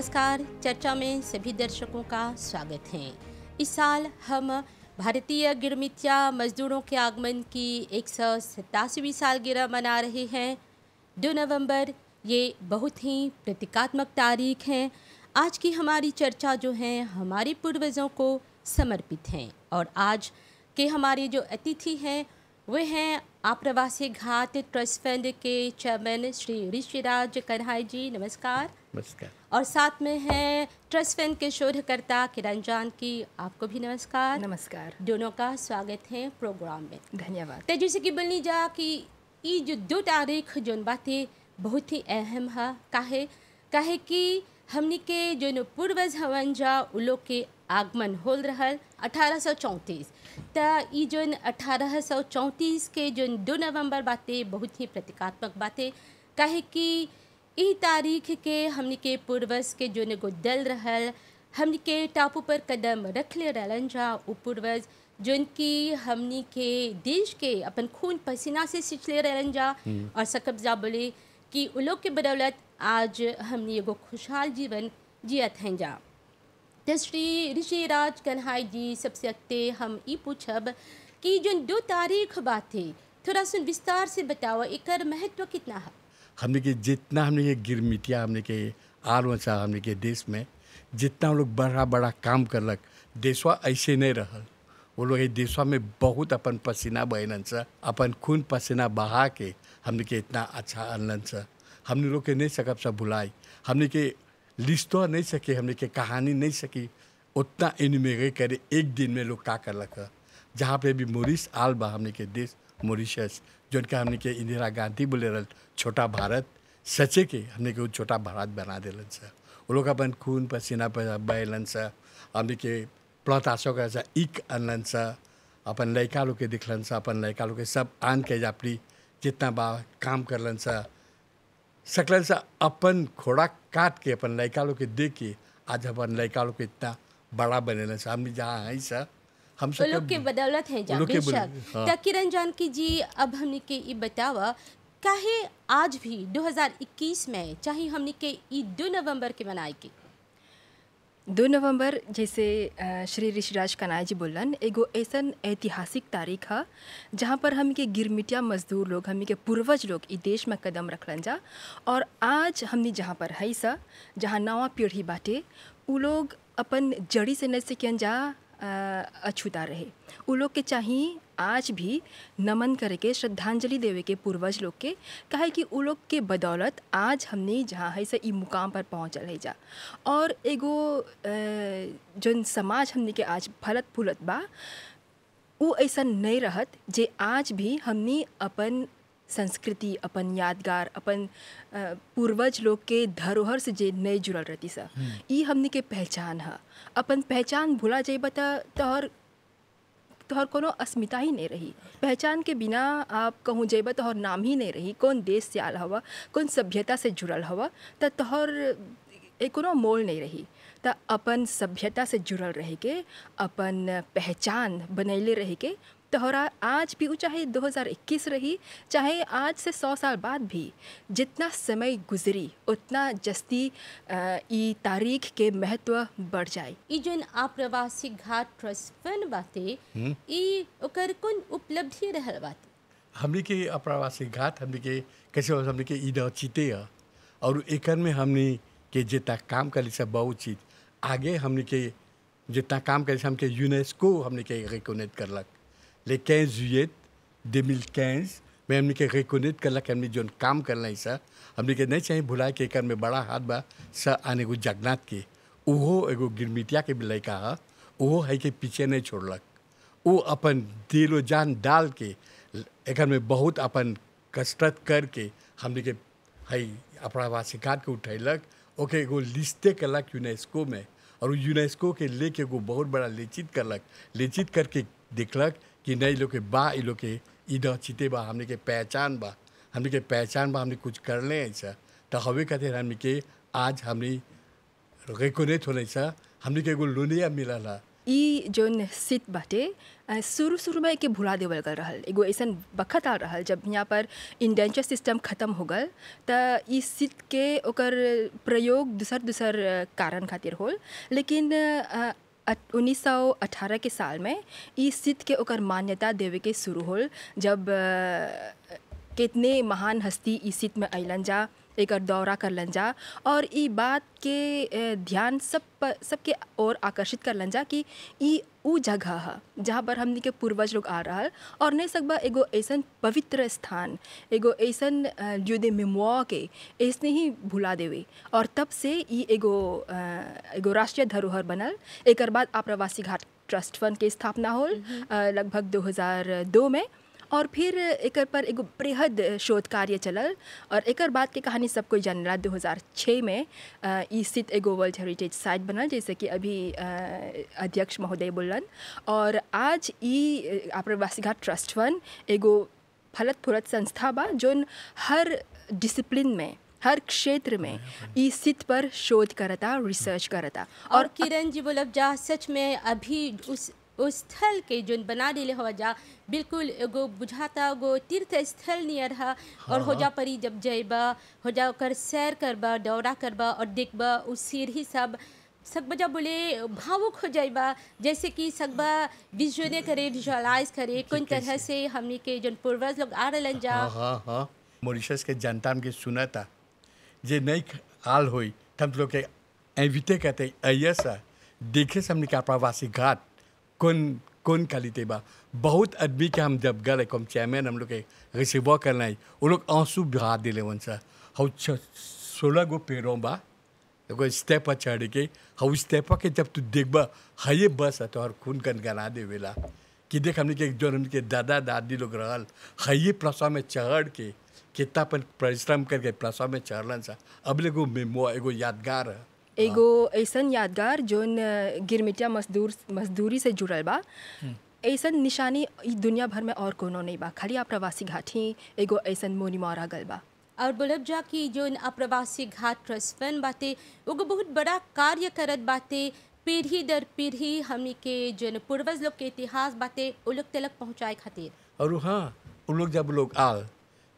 नमस्कार चर्चा में सभी दर्शकों का स्वागत है इस साल हम भारतीय गिरमितिया मजदूरों के आगमन की एक सौ सतासीवीं सालगिरह मना रहे हैं दो नवंबर ये बहुत ही प्रतीकात्मक तारीख है आज की हमारी चर्चा जो है हमारे पूर्वजों को समर्पित हैं और आज के हमारे जो अतिथि हैं वे हैं आप्रवासी घाट ट्रस्ट फंड के चेयरमैन श्री ऋषिराज कन्हाई जी नमस्कार नमस्कार और साथ में हैं ट्रस्ट फंड के शोधकर्ता किरण जान की आपको भी नमस्कार नमस्कार दोनों का स्वागत है प्रोग्राम में धन्यवाद तेजी से की बोलनी जा कि ये जो दो तारीख जो बातें बहुत ही अहम है कहे कहे कि हमने के जो पूर्वज हवन जा उन लोग के आगमन होल रहल अठारह सौ चौंतीस त ये अठारह सौ चौंतीस के जो दो नवंबर बाते बहुत ही प्रतीकात्मक बाते कहे कि ई तारीख के हमने के पूर्वज के जो एगो दल रहल हमने के टापू पर कदम ले रहन जा उ पूर्वज जोन की हमने के देश के अपन खून पसीना से ले रहन जा हम्म। और सकब जा बोले कि उ लोग के बदौलत आज हमने एगो खुशहाल जीवन जियत हैं जा श्री ऋषिराज कन्हाई जी सबसे अगते हम ई पूछब कि जो दो तारीख बात थे थोड़ा सुन विस्तार से बताओ एक महत्व कितना है हमने के जितना हमने ये गिरमिटिया हमने के आर मचा हमने के देश में जितना लोग बड़ा बड़ा काम करलक देशवा ऐसे नहीं रहा वो लोग देशवा में बहुत अपन पसीना बहन से अपन खून पसीना बहा के हमने के इतना अच्छा अनलन से हमने लोग के नहीं सकब सब भुलाई हमने के लिस्ट नहीं सके हमने के कहानी नहीं सकी उतना एनिमे करे एक दिन में लोग का कर लगा जहाँ पे भी मोरिस आलबा हमने के देश मॉरिशस जिनका हमने के इंदिरा गांधी बोले रहे छोटा भारत सचे के हमने के छोटा भारत बना दिलन सर वो लोग अपन खून पसीना बहलन सर हमने के प्लॉट का सर इक अनलन सर अपन लड़का लोग के दिखलन सर अपन लड़का लोग के सब आन के जापड़ी जितना बा काम करलन सर से अपन काट के अपन लड़का लोग के दे के आज अपन लड़का लोग के इतना बड़ा बने सामने जहाँ सब हम सब लोग के बदौलत है जा बेशक हाँ। किरण जानकी जी अब हमने के ई बतावा काहे आज भी 2021 में चाहे हमने के ई दो नवंबर के मनाए के दो नवंबर जैसे श्री ऋषिराज कनाय जी बोलन एगो ऐसा ऐतिहासिक तारीख है जहाँ पर हम के गिरमिटिया मजदूर लोग हम के पूर्वज लोग इस देश में कदम रखलन जा और आज हमने जहाँ पर है सा जहाँ नवा पीढ़ी बाटे उ लोग अपन जड़ी से न सीखन जा अछूता रहे वो लोग के चाही आज भी नमन करके श्रद्धांजलि देवे के पूर्वज लोग के कहे कि उ लोग के बदौलत आज हमने जहाँ है से इ मुकाम पर पहुँचल है जा और एगो जो समाज हमने के आज फलत फूलत बा वो ऐसा नहीं रहत जे आज भी हमने अपन संस्कृति अपन यादगार अपन पूर्वज लोग के धरोहर से जे नहीं जुड़ल रहती सर हम्म। ई हमने के पहचान है अपन पहचान भुला जाइबा तोहर तोहर कोनो अस्मिता ही नहीं रही पहचान के बिना आप कहूँ जेब तोहर नाम ही नहीं रही कौन देश से आल हवा कौन सभ्यता से जुड़ल हवा तो तोहर एक कोनो मोल नहीं रही तो अपन सभ्यता से जुड़ल रह के अपन पहचान बनैले रह के दोहरा आज भी चाहे 2021 रही चाहे आज से 100 साल बाद भी जितना समय गुजरी उतना जस्ती ये तारीख के महत्व बढ़ जाए ये जो आप्रवासी घाट ट्रस्ट बाते हम्म। ई ओकर कोन उपलब्धि रह बाते हमने के अप्रवासी घाट हमने के कैसे हो हमने के ईद चीते और एक में हमने के जितना काम करी सब बहुत चीज आगे हमने के जितना काम कर हमने के यूनेस्को हमने के रिकोनेट लग le 15 juillet 2015 में हमने के रिकोनेट करला कि हमने जो काम करना है सर हमने के नहीं चाहिए भुला के एकर में बड़ा हाथ बा सर आने को जगन्नाथ के उहो एगो गिरमिटिया के भी लड़का है उहो है कि पीछे नहीं छोड़लक वो अपन दिलो जान डाल के एक में बहुत अपन कसरत करके हमने के है अपना वासिकात के उठैलक ओके एगो लिस्टे कलक यूनेस्को में और यूनेस्को के लेके एगो बहुत बड़ा लेचित करलक लेचित करके देखलक कि नहीं लोग बा इ लोग इधर चिते बा हमने के पहचान बा हमने के पहचान बा हमने कुछ कर ले तो हवे खातिर हमने के आज हमने रिकोनेट होने सा हमने के एगो लोनिया मिलल इ ई जौन सीट बाटे शुरू शुरू में एक भुला देवल गल रहल एगो ऐसा बखत आ रहा जब यहाँ पर इंडेंचर सिस्टम ख़त्म हो गल तो सीट के ओकर प्रयोग दूसर दूसर कारण खातिर होल लेकिन उन्नीस सौ अठारह के साल में इस सिद्ध के ओकर मान्यता देवे के शुरू होल जब कितने महान हस्ती इस सिद्ध में अलन जा एक दौरा कर लन जा और ई बात के ध्यान सब सबके और आकर्षित कर लन जा कि ई ऊ जगह है जहाँ पर हमने के पूर्वज लोग आ रहा और नहीं सकबा एगो ऐसा पवित्र स्थान एगो ऐसा जो दे के ऐसने ही भुला देवे और तब से ई एगो एगो राष्ट्रीय धरोहर बनल एक बाद आप्रवासी घाट ट्रस्ट फंड के स्थापना होल हम्म। लगभग 2002 में और फिर एक पर एगो बेहद शोध कार्य चलल और एक बात के कहानी सबको जानला दो हज़ार छः में स्थित एगो वर्ल्ड हेरिटेज साइट बनल जैसे कि अभी अध्यक्ष महोदय बोलन और आज ई आप्रवासी घाट ट्रस्ट वन एगो फलत फुलत संस्था बा जो हर डिसिप्लिन में हर क्षेत्र में इस स्थित पर शोध करता रिसर्च करता और, और किरण जी बोल जा सच में अभी उस स्थल के जो बना दिले हो जा बिल्कुल एगो बुझाता गो तीर्थ स्थल नियर हा और हाँ, हो जा हाँ। परी जब जयबा हो जा कर सैर करबा दौरा करबा और देखबा उ सीढ़ी सब जब बोले भावुक हो जाएगा जैसे कि सकबा विजुअल करे विजुअलाइज करे कोई तरह से हमने के जो पूर्वज लोग आ रहे जा हाँ, हाँ हाँ मॉरिशस के जनता के सुना था जे नहीं आल हुई हम लोग के एविते कहते अयसा देखे से हमने का प्रवासी घाट कौन कौन खाली बा बहुत आदमी के हम जब गए कम चेयरमैन हम लोग के रिसीव करना है वो लोग आंसू बहा दिले वन सर हम सोलह गो पेड़ों बा एगो स्टेप चढ़ के हम स्टेप के जब तू देखबा हये हाँ बस है तुहर तो खून दे देवेला कि देख हमने के जो हमने के दादा दादी लोग रहल हये हाँ प्रसव में चढ़ के कितना परिश्रम करके प्रसव में चढ़लन सा अब लोग मेमो एगो यादगार है हाँ। एगो ऐसन यादगार जोन गिरमिटिया मजदूर मजदूरी से जुड़ल बा हम्म। ऐसन निशानी दुनिया भर में और कोनो नहीं बा खाली आप्रवासी घाट ही एगो ऐसन मोनी मौरा गल बा और बोलब जा कि जोन अप्रवासी घाट ट्रस्टफन बाते वो बहुत बड़ा कार्य करत बाते पीढ़ी दर पीढ़ी हमनी के जन पूर्वज लोग के इतिहास बाते उलग लोग तलक पहुँचाए खातिर और हाँ उलग जब लोग आल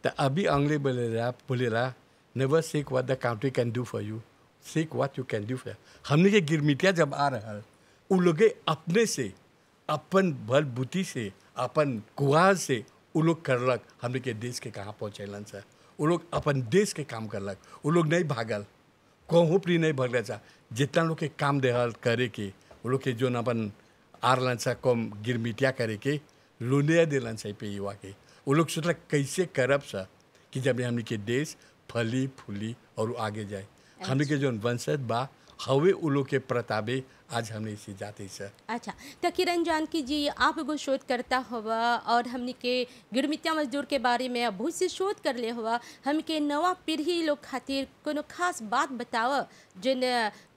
तो अभी आंग्ले बोले बोले रहा never seek the country can do for you seek what you can do for हमने ये गिरमिटिया जब आ रहा है उन लोग अपने से अपन बल बुद्धि से अपन कुआर से वो लोग करलक हमने के देश के कहाँ लन सर वो लोग अपन देश के काम कर लग वो लोग नहीं भागल कहूँ प्री नहीं भगल सा जितना लोग के काम देहल करे के वो लोग के जो न अपन लन सा कम गिरमिटिया करे के लुनिया दिलन सा पे युवा के वो लोग सोचल कैसे करब सा कि जब हमने के देश फली फूली और आगे जाए अच्छा। हम के जो वंशज बा हवे उलो के प्रतापे आज हमने इसी जाति से अच्छा तो किरण जानकी जी आप एगो शोध करता हुआ और हमने के गिरमितिया मजदूर के बारे में बहुत से शोध कर ले हुआ हम के नवा पीढ़ी लोग खातिर कोनो खास बात बताओ जिन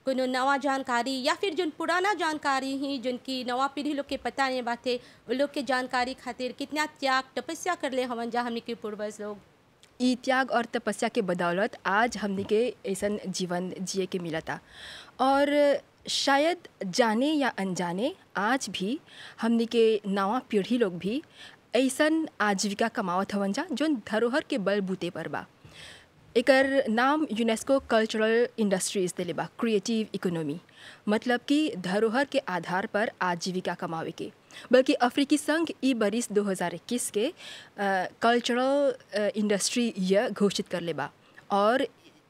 कोनो नवा जानकारी या फिर जो पुराना जानकारी ही जिनकी नवा पीढ़ी लोग के पता नहीं बात है उन लोग के जानकारी खातिर कितना त्याग तपस्या कर ले हवन जहाँ हमने के पूर्वज लोग ई त्याग और तपस्या के बदौलत आज हमने के ऐसा जीवन जिए के मिला था और शायद जाने या अनजाने आज भी हमने के नवा पीढ़ी लोग भी ऐसा आजीविका कमावत हवन जा जो धरोहर के बलबूते पर बा एकर नाम यूनेस्को कल्चरल इंडस्ट्रीज दिले बा क्रिएटिव इकोनॉमी मतलब कि धरोहर के आधार पर आजीविका कमावे के बल्कि अफ्रीकी संघ ई बरिस 2021 के कल्चरल इंडस्ट्री ईयर घोषित कर ले बा और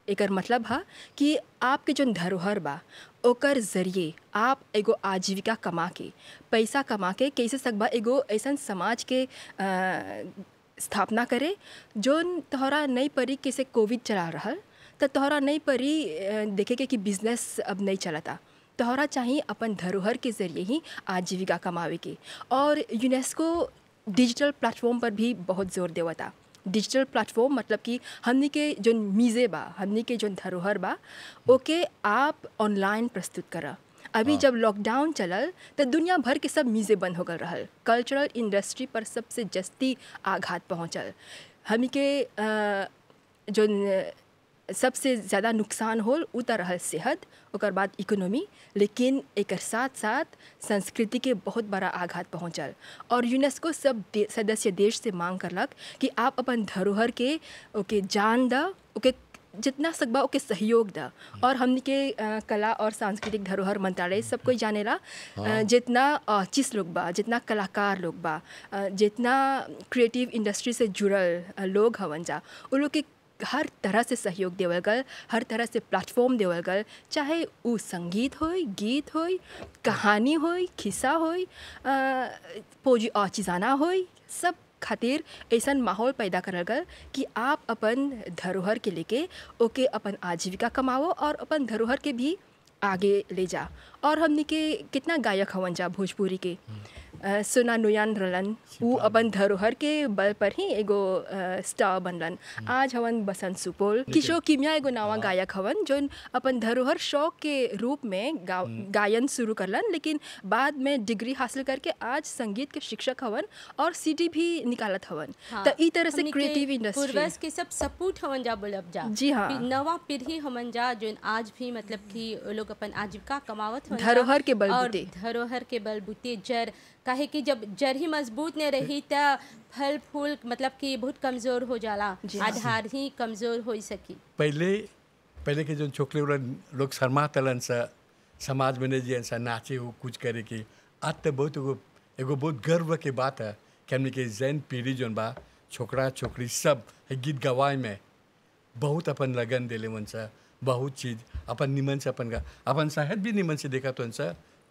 एक मतलब है कि आपके जो धरोहर बा ओकर जरिए आप एगो आजीविका कमा के पैसा कमा के कैसे सकबा एगो ऐसा समाज के आ, स्थापना करे जो तोहरा नहीं परी कैसे कोविड चला रहा तो तोहरा नहीं परी देखे के कि बिजनेस अब नहीं चलता तोहरा चाहिए अपन धरोहर के ज़रिए ही आजीविका कमावे के और यूनेस्को डिजिटल प्लेटफॉर्म पर भी बहुत जोर देवता डिजिटल प्लेटफॉर्म मतलब कि हमने के जो मीज़े बा हमने के जो धरोहर बा ओके आप ऑनलाइन प्रस्तुत करा अभी हाँ। जब लॉकडाउन चलल तो दुनिया भर के सब मीज़े बंद हो गल रहल कल्चरल इंडस्ट्री पर सबसे जस्ती आघात पहुँचल हम के जो सबसे ज़्यादा नुकसान हो उतर रहा सेहत और बाद इकोनॉमी लेकिन एक साथ साथ संस्कृति के बहुत बड़ा आघात पहुँचल और यूनेस्को सब दे, सदस्य देश से मांग करलक कि आप अपन धरोहर के ओके जान द ओके जितना सकबा ओके सहयोग द और हमने के कला और सांस्कृतिक धरोहर मंत्रालय सब कोई जानेला हाँ। जितना आर्टिस्ट लोग बा जितना कलाकार लोग बा जितना क्रिएटिव इंडस्ट्री से जुड़ल लोग हवन जा उन लोग के हर तरह से सहयोग देवल गल हर तरह से प्लेटफॉर्म देवल गल चाहे वो संगीत हो गीत हो कहानी हो खिस्सा हो पोजी और हो सब खातिर ऐसा माहौल पैदा करल गल कि आप अपन धरोहर के लेके ओके अपन आजीविका कमाओ और अपन धरोहर के भी आगे ले जा और हमने के कितना गायक हवन जा भोजपुरी के हम्म। सुना नुयान रलन वो अपन धरोहर के बल पर ही एगो स्टार बनलन हम्म। आज हवन बसंत सुपोल किशोर किमिया एगो नवा हाँ। गायक हवन जो अपन धरोहर शौक के रूप में हम्म। गायन शुरू करलन लेकिन बाद में डिग्री हासिल करके आज संगीत के शिक्षक हवन और सीडी भी निकालत हवन हाँ, तो इस तरह से क्रिएटिव इंडस्ट्री के सब सपूत हवन जा बोल जा जी हाँ नवा पीढ़ी हवन जा जो आज भी मतलब की लोग अपन आजीविका कमावत धरोहर के बलबूते धरोहर के बलबूते जर कहे कि जब जड़ ही मजबूत नहीं रही तो फल फूल मतलब कि बहुत कमज़ोर हो जाला आधार ही कमज़ोर हो सकी पहले पहले के जो छोकरे लोग शर्मा तलन सा समाज में नहीं सा नाचे हो कुछ करे कि आज तो बहुत एगो एगो बहुत गर्व के बात है कि हमने के जैन पीढ़ी जो बा छोकरा छोकरी सब गीत गवाए में बहुत अपन लगन दिले ले मनसा बहुत चीज़ अपन निमन से अपन का अपन शायद भी निमन से देखा तो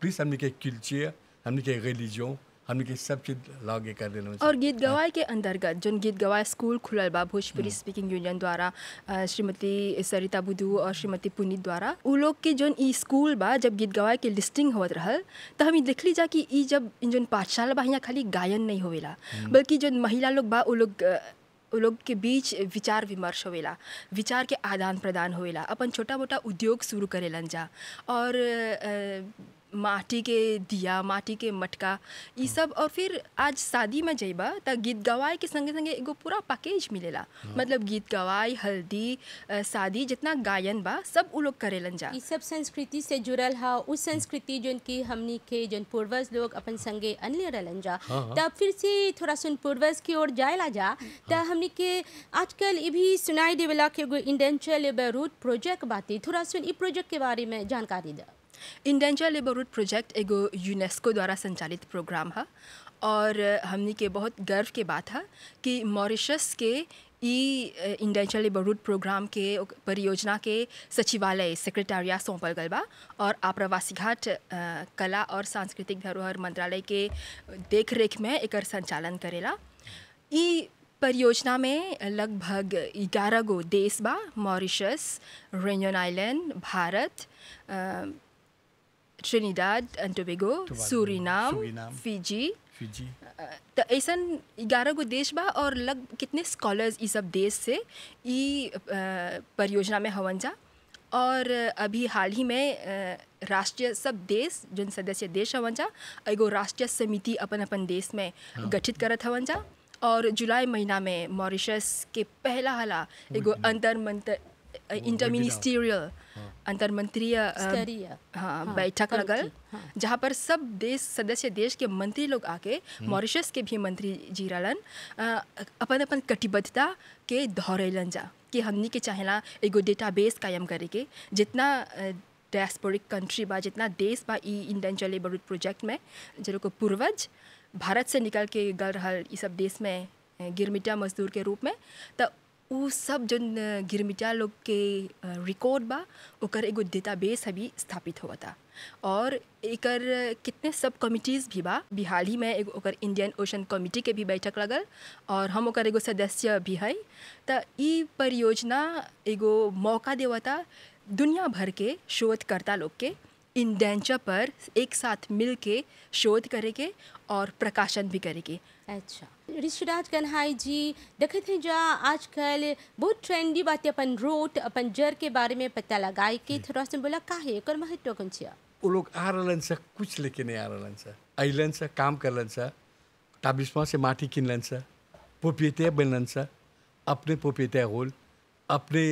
प्लीज़ हमने के किलचिया हमने के रिलीजों हमने के सब चीज लागे कर देना और गीत हाँ। गवाए के अंतर्गत जो गीत गवाए स्कूल खुलल बा भोजपुरी स्पीकिंग हम्म। यूनियन द्वारा श्रीमती सरिता बुधू और श्रीमती पुनीत द्वारा उ लोग के जो ई स्कूल बा जब गीत गवाए के लिस्टिंग होत रहल तो हम देखली जा कि ई जब जो पाठशाला बा खाली गायन नहीं होवेला हम्म। बल्कि जो महिला लोग बा उ लोग वो लोग के बीच विचार विमर्श होवेला विचार के आदान प्रदान होवेला अपन छोटा मोटा उद्योग शुरू करेलन जा और माटी के दिया माटी के मटका ये हाँ। सब और फिर आज शादी में जेबा तो गीत गवाए के संगे संगे एगो पूरा पैकेज मिलेला हाँ। मतलब गीत गवाए हल्दी शादी जितना गायन बा सब उ लोग करेलन जा ये सब संस्कृति से जुड़ल हा उस संस्कृति जो कि हमनी के जोन पूर्वज लोग अपन संगे अन्य रहलन जा हाँ, तब फिर से थोड़ा सुन पूर्वज की ओर जाए ला जा तो हमने के आजकल ये भी सुनाई देवला के एगो इंडेंशियल रूट प्रोजेक्ट बाती थोड़ा सुन ई प्रोजेक्ट के बारे में जानकारी दा इंडेंजर लेबरहुड प्रोजेक्ट एगो यूनेस्को द्वारा संचालित प्रोग्राम है और हमने के बहुत गर्व के बात है कि मॉरिशस के ई इंडेंशल लेबरहुड प्रोग्राम के परियोजना के सचिवालय सेक्रेटारिया सौंपल गल बा और आप्रवासी घाट कला और सांस्कृतिक धरोहर मंत्रालय के देख रेख में एकर संचालन करेला ई परियोजना में लगभग ग्यारह गो देश बा Mauritius Reunion island Bharat Trinidad and Tobago, Suriname, Suriname, Fiji. Fiji तो ऐसा ग्यारह गो देश बा और लग कितने स्कॉलर्स इस सब देश से ये परियोजना में हवन जा और अभी हाल ही में राष्ट्रीय सब देश जो सदस्य देश हवन जा एगो राष्ट्रीय समिति अपन अपन देश में हाँ। गठित करत हवन जा और जुलाई महीना में मॉरिशस के पहला हला एगो अंतर मंत्र इंटरमिनिस्टीरियल अंतर्मंत्रीय हाँ बैठक लगल जहाँ पर सब देश सदस्य देश के मंत्री लोग आके हम्म। मॉरिशस के भी मंत्री जी रलन uh, अपन अपन कटिबद्धता के दोहरेलन जा कि हमने के चाहेला एगो डेटाबेस कायम करे के जितना डायस्पोरिक uh, कंट्री बा जितना देश बा ई इंडियन जल प्रोजेक्ट में जो को पूर्वज भारत से निकल के गल रहा सब देश में uh, गिरमिटा मजदूर के रूप में तो उ सब जन गिरमिटिया लोग के रिकॉर्ड बा उकर एगो डेटाबेस अभी स्थापित हुआ था और एकर कितने सब कमिटीज़ भी बा बिहार ही में एक उकर इंडियन ओशन कमिटी के भी बैठक लगल और हम उकर एगो सदस्य भी है तो ई परियोजना एगो मौका देवता दुनिया भर के शोधकर्ता लोग के इंडेंचा पर एक साथ मिल के शोध करेंगे और प्रकाशन भी करेंगे अच्छा ऋषिराज कन्हाई जी देखे थे जो आजकल बहुत ट्रेंडी बात अपन रोट अपन जर के बारे में पता लगाए कि हम्म। थोड़ा सा बोला का है एक महत्व कौन सी वो लोग आ रहे हैं सर कुछ लेके नहीं आ रलन सा अलन सा काम लें सर टाबिस्मा से माटी किन किनलन सा पोपियतिया लें सर अपने पोपियतिया होल अपने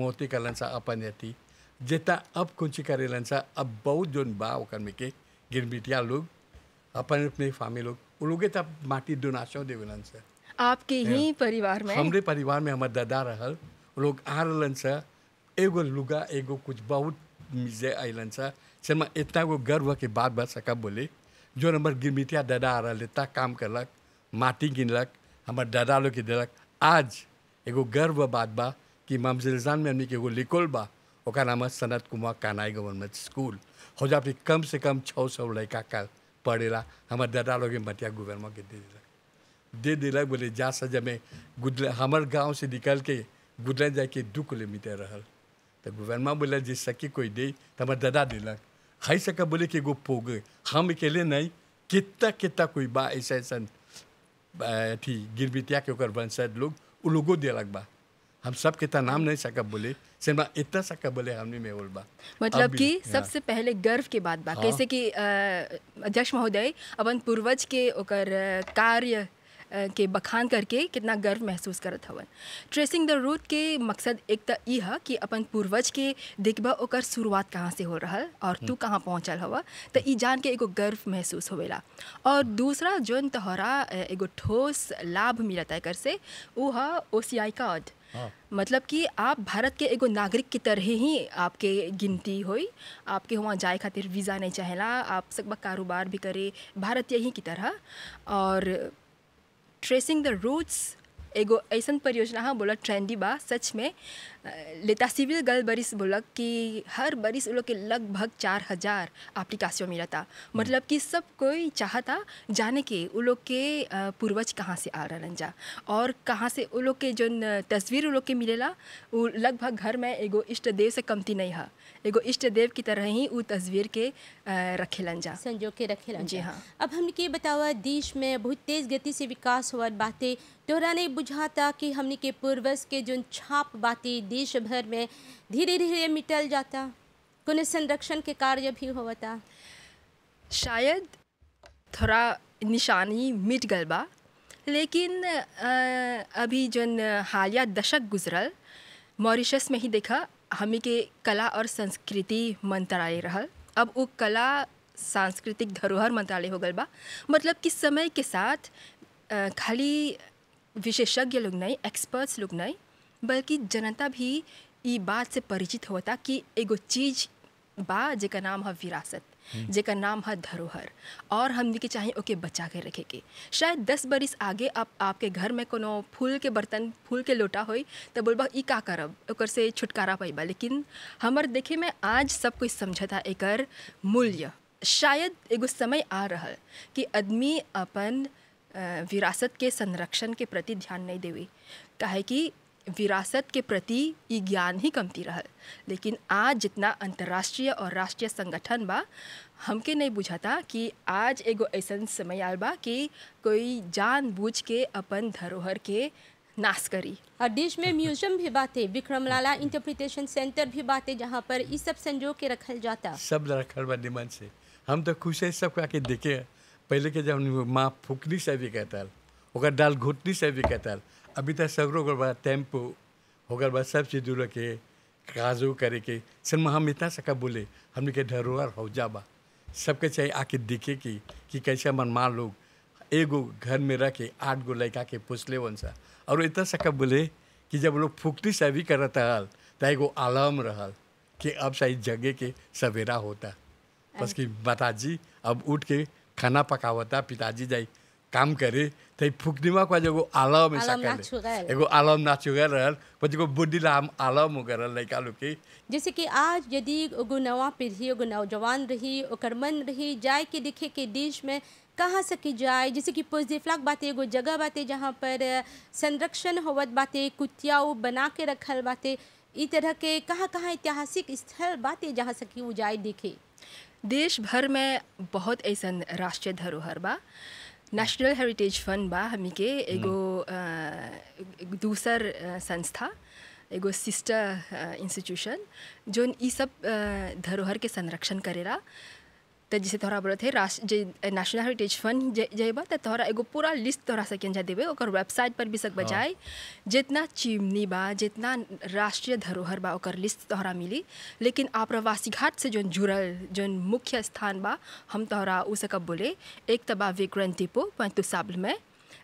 मोती कर लें सर अपन जाती Jeta up kunci karilan sa abaw doon ba o kan miki ginbitya lug अपन अपने फामी लोग वो तब माटी डोनाशन देवलन से आपके हाँ। ही परिवार में हमारे परिवार में हमारे दादा रहल लोग आ रहलन से एगो लुगा एगो कुछ बहुत मिजे आइलन से चल मैं इतना गो गर्व के बात बात सका बोले जो नंबर गिरमितिया दादा आ रहा इतना काम करलक माटी गिनलक हमारे दादा लोग के दिलक आज एगो गर्व बात बा कि मामजिलजान में हमने के एगो लिकोल बा ओकर नाम है सनत कुमार कानाई गवर्नमेंट स्कूल होजा पे कम से कम छः सौ लड़का का पढ़ेला हमारे दादा लोग मटिया गवर्नमेंट के दे दिलक दे दिलक बोले जा सजा में गुदल हमार गाँव से निकल के गुदलन जाए के दू किलोमीटर रहा तो गवर्नमेंट बोले जे सके कोई दे तो हमारे दादा दिलक हई सके बोले कि एगो पोग हम अकेले नहीं कितना कितना कोई बा ऐसा ऐसा अथी गिरबितिया के वंशज लोग उ लोगों दिलक बा हम सब कितना नाम नहीं सका बोले सिर्फ इतना सका बोले हमने में बोल बा मतलब कि हाँ। सबसे पहले गर्व के बात बा हाँ। कैसे कि अध्यक्ष महोदय अपन पूर्वज के ओकर कार्य के बखान करके कितना गर्व महसूस करत हवन ट्रेसिंग द रूट के मकसद एक तो यह है कि अपन पूर्वज के देखबा ओकर शुरुआत कहाँ से हो रहा और तू हम्म। कहाँ पहुँचल हवा तो ई जान के एगो गर्व महसूस होवेला और दूसरा जो तोहरा एगो ठोस लाभ मिलता है कर से वो है ओसियाई कार्ड मतलब कि आप भारत के एगो नागरिक की तरह ही आपके गिनती हुई आपके वहाँ जाए खातिर वीज़ा नहीं चाहेला आप सब कारोबार भी करे भारतीय ही की तरह और ट्रेसिंग द रूट्स एगो ऐसा परियोजना हाँ बोला ट्रेंडी बा सच में लेता सिविल गर्ल बरिस बोलक कि हर बरिस उन के लगभग चार हजार एप्लीकासियों मिला था मतलब कि सब कोई चाहता जाने के उन लोग के पूर्वज कहाँ से आ रहा जा और कहाँ से उन लोग के जो तस्वीर उन लोग के मिलेला वो लगभग घर में एगो इष्ट देव से कमती नहीं है एगो इष्ट देव की तरह ही उ तस्वीर के रखेलन जा संजो के रखेलन जी हाँ अब हमने के बतावा देश में बहुत तेज़ गति से विकास हुआ बातें तोहरा नहीं बुझाता कि हमने के पूर्वज के जो छाप बातें देश भर में धीरे धीरे मिटल जाता कोनो संरक्षण के कार्य भी होता शायद थोड़ा निशानी मिट गल बा लेकिन आ, अभी जो हालिया दशक गुजरल मॉरिशस में ही देखा हमी के कला और संस्कृति मंत्रालय रहा अब वो कला सांस्कृतिक धरोहर मंत्रालय हो गल बा मतलब कि समय के साथ खाली विशेषज्ञ लोग नहीं एक्सपर्ट्स लोग नहीं बल्कि जनता भी इ बात से परिचित होता कि एगो चीज़ बा जेका नाम है विरासत हम्म। जेका नाम है धरोहर और हमने के चाहे ओके बचा के रखे के शायद दस बरिस आगे आप आपके घर में कोनो फूल के बर्तन फूल के लोटा हो तो बोलब ई का करब ओकर से छुटकारा पाइबा लेकिन हमर देखे में आज सब कुछ समझता एकर मूल्य शायद एगो समय आ रहा कि आदमी अपन विरासत के संरक्षण के प्रति ध्यान नहीं देवे कहे कि विरासत के प्रति ये ज्ञान ही कमती रहल लेकिन आज जितना अंतर्राष्ट्रीय और राष्ट्रीय संगठन बा हमके नहीं बुझाता कि आज एगो ऐसा समय आल बा कि कोई बूझ के अपन धरोहर के नाश करी और देश में म्यूजियम भी बात विक्रम लाला इंटरप्रिटेशन सेंटर भी बात है जहाँ पर ये सब संजो के रखल जाता सब रखल बा से हम तो खुश है सब आके देखे पहले के जब माँ फुकनी से भी कहता ओकर घुटनी से भी कहता अभी त सगरो गरबा टेम्पो हो गरबा सब चीज रखे काजू करे के सिनेमा हम इतना सका बोले हमने के धरोहर जा बा सबके चाहिए आके दिखे कि कि कैसे मन मान लोग एगो घर में रखे के आठ गो लड़का के पोसले सा और इतना सका बोले कि जब लोग फुकटी से भी कर रहा तो एगो आलम रहा कि अब सही जगह के सवेरा होता बस कि माता जी अब उठ के खाना पकावता पिताजी जाए काम करे ते थंय को एगो आलम साकाले एगो आलम नाचुगार रहल पर एगो बुद्धि लाम आलम हो गया लड़का लोग के जैसे कि आज यदि एगो नवा पीढ़ी एगो नौजवान रही ओकर मन रही जाए के देखे के देश में कहाँ से की जाए जैसे कि पोजिफ्लाक बातें एगो जगह बातें जहाँ पर संरक्षण होवत बातें कुतियाओ बना के रखल बातें इ तरह के कहाँ कहाँ ऐतिहासिक स्थल बातें जहाँ से कि वो जाए देखे देश भर में बहुत ऐसा राष्ट्रीय धरोहर बा नेशनल हेरिटेज फंड बा हमी के एगो दूसर संस्था एगो सिस्टर इंस्टीट्यूशन जो इ सब धरोहर के संरक्षण करेरा जैसे तोहरा बोलते हैं राष्ट्र जे नेशनल हेरिटेज फंड जे जेबा त तोहरा एगो पूरा लिस्ट तोहरा सकें जा देवे और वेबसाइट पर भी सक हाँ। बजाय जितना चिमनी बा जितना राष्ट्रीय धरोहर बा और लिस्ट तोहरा मिली लेकिन आप्रवासी घाट से जो जुड़ल जो मुख्य स्थान बा हम तोहरा उ सकब बोले एक तो बा विक्रन टिपो पैंतु साबल में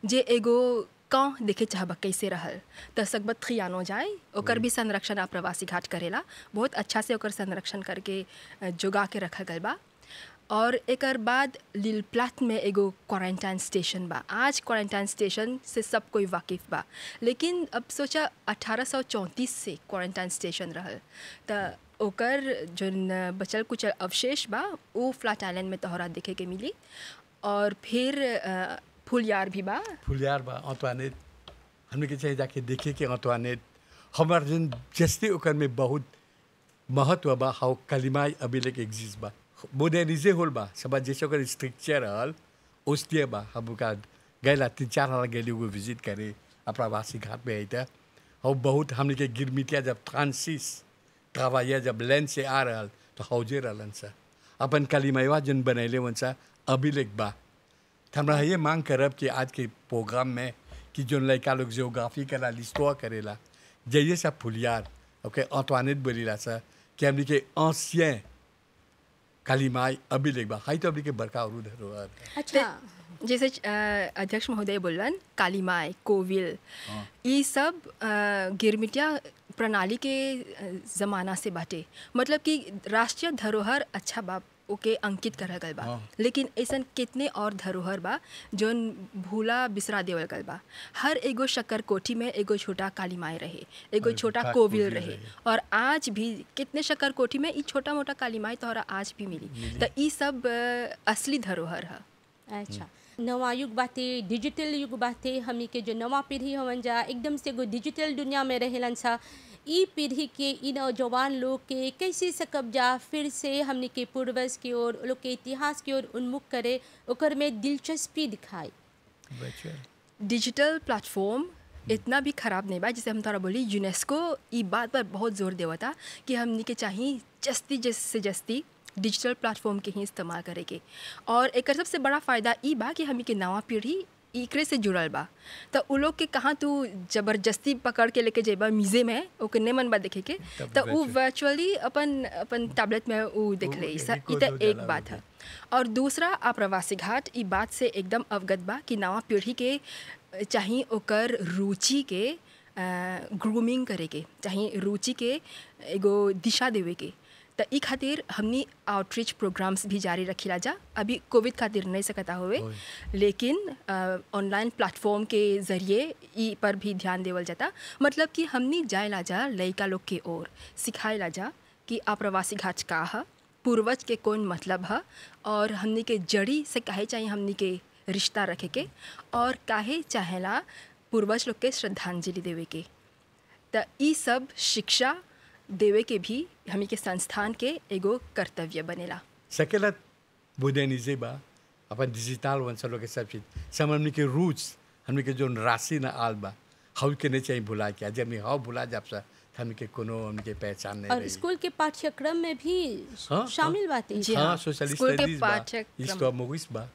जे एगो कौ देखे चाहब कैसे रहल तो सकबत खियानो जाए और हम्म। भी संरक्षण आप्रवासी घाट करेला बहुत अच्छा से संरक्षण करके जोगा के रखल गल बा और एक बाद लील प्लाट में एगो क्वारंटाइन स्टेशन बा आज क्वारंटाइन स्टेशन से सब कोई वाकिफ बा लेकिन अब सोचा अठारह सौ चौंतीस से क्वारंटाइन स्टेशन रहल तो ओकर जो बचल कुछ अवशेष बा वो फ्लाट आइलैंड में तोहरा देखे के मिली और फिर फुलियार भी बा फुलियार बा अतवानेट हमने के चाहे जाके देखे के अतवानेट हमारे जन जस्ते ओकर में बहुत महत्व बा हाउ कलिमाई अभी लेके एग्जिस्ट बा modernizé बा sebab जेसो कर स्ट्रक्चरल ओस्तिया बा हमका गैला तीन चार हाल गैली वो विजिट करे अपना वासी घाट में आई था और बहुत हमने के गिरमितिया जब फ्रांसिस ट्रावाया जब लैंड से आ रहा तो हौजे रहन सर अपन कलीमयवा जन बनैले वन सा अभिलेख बा हमरा ये मांग करब कि आज के प्रोग्राम में कि जो लड़का लोग जियोग्राफी करा लिस्टवा करेला जइए सब फुलियार ओके अतवानित बोलीला सर कि हमने के असियें කලිමයි අබිලෙක් හයිතබික බර්කාවරුදරුවන් ඇ जैसे अध्यक्ष महोदय बोलन माई कोविल ये सब गिरमिटिया प्रणाली के ज़माना से बाटे मतलब कि राष्ट्रीय धरोहर अच्छा बाप ओके अंकित कर गल बा हाँ। लेकिन ऐसा कितने और धरोहर बा जोन भूला बिसरा देवल गल बा हर एगो शक्कर कोठी में एगो छोटा काली माए रहे एगो छोटा कोविल रहे।, और आज भी कितने शक्कर कोठी में ई छोटा मोटा काली माए तोहरा आज भी मिली तो ई सब असली धरोहर है अच्छा नवा युग बात डिजिटल युग बाटे हमी के जो नवा पीढ़ी हवन जा एकदम से एगो डिजिटल दुनिया में रहेलन सा ई पीढ़ी के ई नौजवान लोग के कैसे से कब्जा फिर से हमने के पूर्वज की ओर लोग के इतिहास की ओर उन्मुख करे और में दिलचस्पी दिखाई डिजिटल प्लेटफॉर्म इतना भी ख़राब नहीं बा जैसे हम थोड़ा बोली यूनेस्को ये बात पर बहुत जोर देवा था कि हमने के चाहिए जस्ती जैसे जस्ती डिजिटल प्लेटफॉर्म के ही इस्तेमाल करेंगे और एक सबसे बड़ा फ़ायदा ये बा कि हमें के नवा पीढ़ी इकरे से जुड़ल बा तो उ लोग के कहाँ तू जबरदस्ती पकड़ के लेके जेबा म्यूजियम है ओके नहीं मन बा देखे के तो वो वर्चुअली अपन अपन टैबलेट में वो देख ले तो एक बात है और दूसरा आप्रवासी घाट इ बात से एकदम अवगत बा कि नवा पीढ़ी के चाहे ओकर रुचि के ग्रूमिंग करे के चाहे रुचि के एगो दिशा देवे के तो ई खातिर हमने आउटरीच प्रोग्राम्स भी जारी रखी जा अभी कोविड खातिर नहीं सकता हुए लेकिन ऑनलाइन प्लेटफॉर्म के जरिए ई पर भी ध्यान देवल जाता मतलब कि जाए ला जा लड़का लोग के ओर ला जा कि आप्रवासी घाट का है पूर्वज के कौन मतलब है और हमने के जड़ी से कहे चाहे हमने के रिश्ता रखे के और काहे चाहेला पूर्वज लोग के श्रद्धांजलि देवे के तो सब शिक्षा देवे के भी हमी के संस्थान के एगो कर्तव्य बनेला सकेला बुदेनिजे बा अपन डिजिटल वंशलों के सब चीज सब हमनी के रूच हमनी के जो राशि ना आल बा हउ के नहीं चाहिए भुला के जब हमनी हउ भुला जब सा हमनी के कोनो हमनी के पहचान नहीं और स्कूल के पाठ्यक्रम में भी हाँ, शामिल हाँ। बातें हाँ, जी हां सोशल स्टडीज पाठ्यक्रम इसको मुगिस बा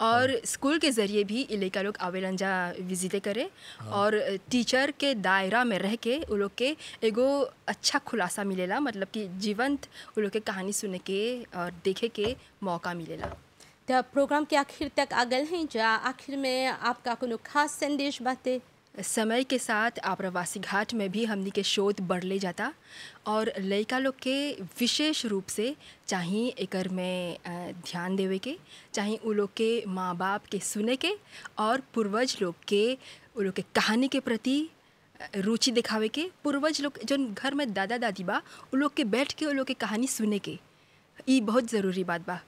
और हाँ। स्कूल के ज़रिए भी इलेका लोग आवेलंजा विजिटे करे हाँ। और टीचर के दायरा में रह के वो लोग के एगो अच्छा खुलासा मिलेला मतलब कि जीवंत वो लोग के कहानी सुने के और देखे के मौका मिलेला तो प्रोग्राम के आखिर तक आ गए हैं जा आखिर में आपका कोनो खास संदेश बातें समय के साथ आप्रवासी घाट में भी हमने के शोध ले जाता और लड़का लोग के विशेष रूप से चाहे एक में ध्यान देवे के चाहे उन लोग के माँ बाप के सुने के और पूर्वज लोग के उ लोग के कहानी के प्रति रुचि दिखावे के पूर्वज लोग जो घर में दादा दादी बा उन लोग के बैठ के उन लोग के कहानी सुने के ये बहुत ज़रूरी बात बा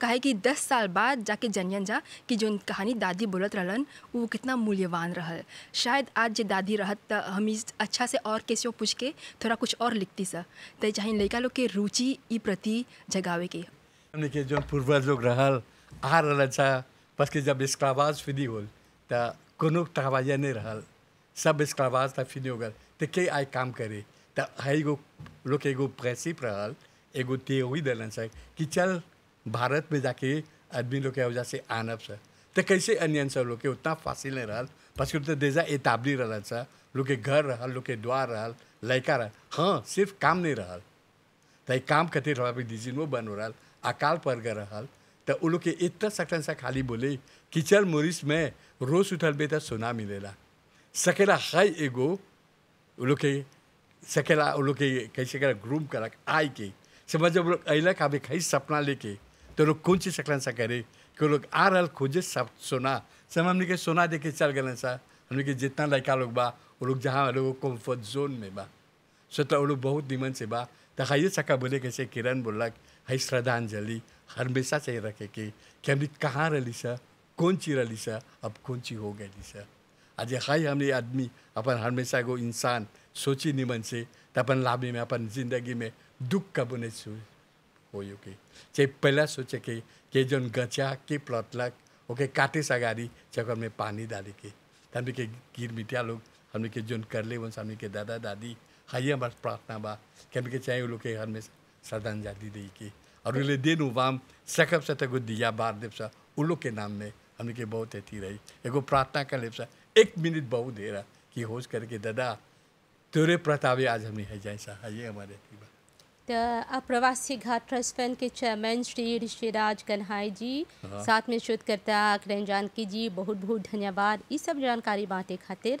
कहे कि दस साल बाद जाके जनियन जा कि जो कहानी दादी बोलत रहलन वो कितना मूल्यवान रहल शायद आज जो दादी रहत तो हम अच्छा से और कैसे पूछ के थोड़ा कुछ और लिखती सर ते चाहे लड़का लोग के रुचि ये प्रति जगावे के हमने के जो पूर्वज लोग रहल आ रहा था बस के जब स्क्रावाज फिदी होल तो कोनो नहीं रहल सब स्क्रावाज था फिदी गल तो के आई काम करे तो है एगो लोग एगो प्रेसिप रहा एगो ते हुई सर कि चल भारत में जाके आदमी लोग के वजह से आनब सर तो कैसे अनियन सब लोग के उतना फासिल नहीं रहा पाँच तो देजा एताबली रहा सर लोग के घर रहा लोग के द्वार रहा लड़का रहा हाँ सिर्फ काम नहीं रहा तो काम कते रहा भी वो बन रहा अकाल पर गए रहा तो वो लोग के इतना सख्तन सा खाली बोले किचर मोरिस में रोज उठल बे तो सोना मिलेला सकेला हाई एगो वो लोग के सकेला वो लोग के कैसे करा ग्रूम करा आई के समझ जब लोग अलग का खाई सपना लेके रोखूंची शकल्यान साकारी कि लोग आ रहा खोजे सब सोना सब हमने के सोना दे के चल गए सा हमने के जितना लड़का लोग बा वो लोग जहाँ लोग कम्फर्ट जोन में बा सो तो वो लोग बहुत निमन से बा तो हाइए सका बोले कैसे किरण बोलक हाई श्रद्धांजलि हमेशा चाहिए रखे के कि हम कहाँ रही सा कौन ची रही सा अब कौन ची हो गई सा आज हाई हमने आदमी अपन हमेशा को इंसान सोची निमन से तो अपन लाभ में अपन जिंदगी में दुख का बुने વયું કે જે पहला सोचे के के જોન गचा के પ્લોટલक ओके काटे सगारी चक्कर में पानी डाले के तो हमने के गिर मिटिया लोग हमने के जो कर ले वन के दादा दादी हाई हमार प्रार्थना बा कि हमने के चाहे लोग के घर में श्रद्धांजलि दी के और उनले दिन उवाम सकब सतगो दिया बार देव सा उन लोग के नाम में हमने के बहुत अथी रही एगो प्रार्थना कर ले एक मिनट बहुत देर कि होश करके दादा तोरे प्रतावे आज हमने है जाए सा हाई हमारे अथी बा प्रवासी घाट ट्रस्ट फंड के चेयरमैन श्री ऋषिराज कन्हाई जी हाँ। साथ में शोधकर्ता किरण जानकी जी बहुत बहुत धन्यवाद ये सब जानकारी बांटे खातिर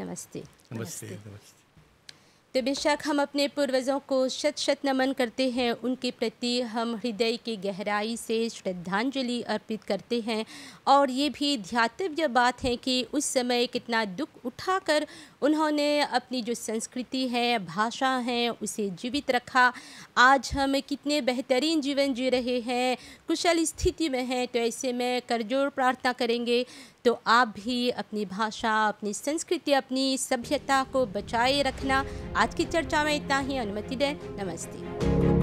नमस्ते नमस्ते, नमस्ते।, नमस्ते। तो बेशक हम अपने पूर्वजों को शत शत नमन करते हैं उनके प्रति हम हृदय की गहराई से श्रद्धांजलि अर्पित करते हैं और ये भी ध्यातव्य बात है कि उस समय कितना दुख उठाकर उन्होंने अपनी जो संस्कृति है भाषा है उसे जीवित रखा आज हम कितने बेहतरीन जीवन जी रहे हैं कुशल स्थिति में हैं तो ऐसे में करजोर प्रार्थना करेंगे तो आप भी अपनी भाषा अपनी संस्कृति अपनी सभ्यता को बचाए रखना आज की चर्चा में इतना ही अनुमति दें नमस्ते